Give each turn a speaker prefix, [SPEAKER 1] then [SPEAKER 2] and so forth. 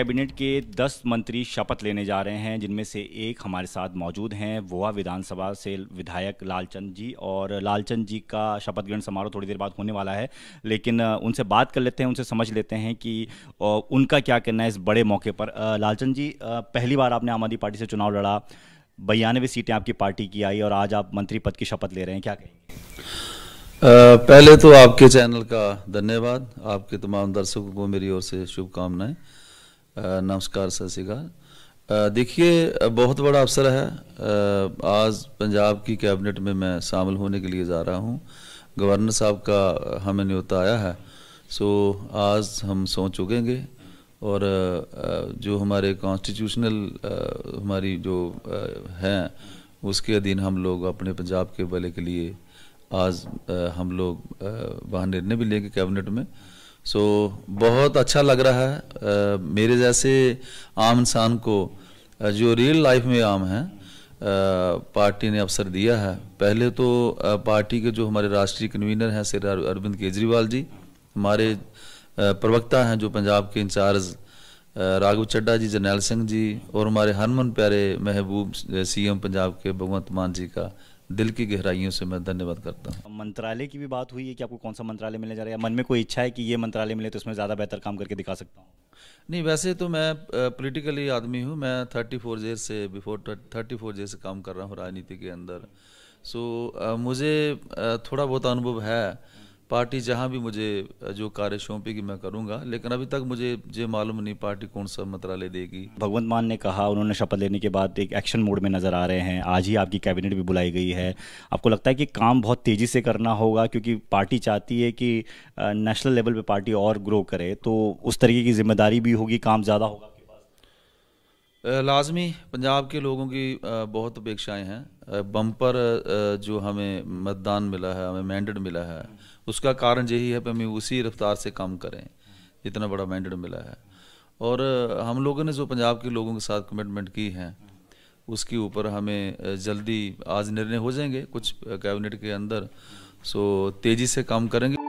[SPEAKER 1] cabinet के 10 मंत्री शपथ लेने जा रहे हैं जिनमें से एक हमारे साथ मौजूद हैं वोआ विधानसभा से विधायक लालचंद जी और लालचंद जी का शपथ ग्रहण समारोह थोड़ी देर बाद होने वाला है लेकिन उनसे बात कर लेते हैं उनसे समझ लेते हैं कि उनका क्या कहना है इस बड़े मौके पर लालचंद जी पहली बार आपने आम आदमी पार्टी से चुनाव लड़ा बयानवे सीटें आपकी पार्टी की आई और आज आप मंत्री पद की शपथ ले रहे हैं क्या कहेंगे
[SPEAKER 2] पहले तो आपके चैनल
[SPEAKER 1] का धन्यवाद आपके तमाम दर्शकों को मेरी ओर से शुभकामनाएं
[SPEAKER 2] नमस्कार सत श्रीकाल देखिए बहुत बड़ा अवसर है आज पंजाब की कैबिनेट में मैं शामिल होने के लिए जा रहा हूँ गवर्नर साहब का हमें न्योता आया है सो आज हम सोच चुकेंगे और जो हमारे कॉन्स्टिट्यूशनल हमारी जो हैं उसके अधीन हम लोग अपने पंजाब के भले के लिए आज हम लोग वहाँ निर्णय भी लेंगे कैबिनेट में सो बहुत अच्छा लग रहा है आ, मेरे जैसे आम इंसान को जो रियल लाइफ में आम है पार्टी ने अवसर दिया है पहले तो पार्टी के जो हमारे राष्ट्रीय कन्वीनर हैं श्री अरविंद केजरीवाल जी हमारे प्रवक्ता हैं जो पंजाब के इंचार्ज राघव चड्डा जी जरनैल सिंह जी और हमारे हरमन प्यारे महबूब सीएम पंजाब के भगवंत
[SPEAKER 1] मान जी का दिल की गहराइयों से मैं धन्यवाद करता हूँ मंत्रालय की भी बात हुई है कि आपको कौन सा मंत्रालय मिलने जा रहा है मन में कोई इच्छा है कि ये मंत्रालय मिले तो इसमें ज़्यादा बेहतर काम करके दिखा सकता हूँ
[SPEAKER 2] नहीं वैसे तो मैं पॉलिटिकली आदमी हूँ मैं थर्टी फोर जेयर से बिफोर थर्टी फोर जेर से काम कर रहा हूँ राजनीति के अंदर सो मुझे थोड़ा बहुत अनुभव है पार्टी जहाँ भी मुझे जो कार्य सौंपेगी मैं करूँगा लेकिन अभी तक मुझे ये मालूम नहीं पार्टी कौन सा मंत्रालय देगी
[SPEAKER 1] भगवंत मान ने कहा उन्होंने शपथ लेने के बाद एक एक्शन मोड में नज़र आ रहे हैं आज ही आपकी कैबिनेट भी बुलाई गई है आपको लगता है कि काम बहुत तेज़ी से करना होगा क्योंकि पार्टी चाहती है कि नेशनल लेवल पर पार्टी और ग्रो करे तो उस तरीके की जिम्मेदारी भी होगी काम ज़्यादा होगा
[SPEAKER 2] लाजमी पंजाब के लोगों की बहुत अपेक्षाएँ हैं बम्पर जो हमें मतदान मिला है हमें मैंडेट मिला है उसका कारण यही है कि हमें उसी रफ्तार से काम करें इतना बड़ा मैंडेट मिला है और हम लोगों ने जो पंजाब के लोगों के साथ कमिटमेंट की है उसके ऊपर हमें जल्दी आज निर्णय हो जाएंगे कुछ कैबिनेट के अंदर सो तेज़ी से काम करेंगे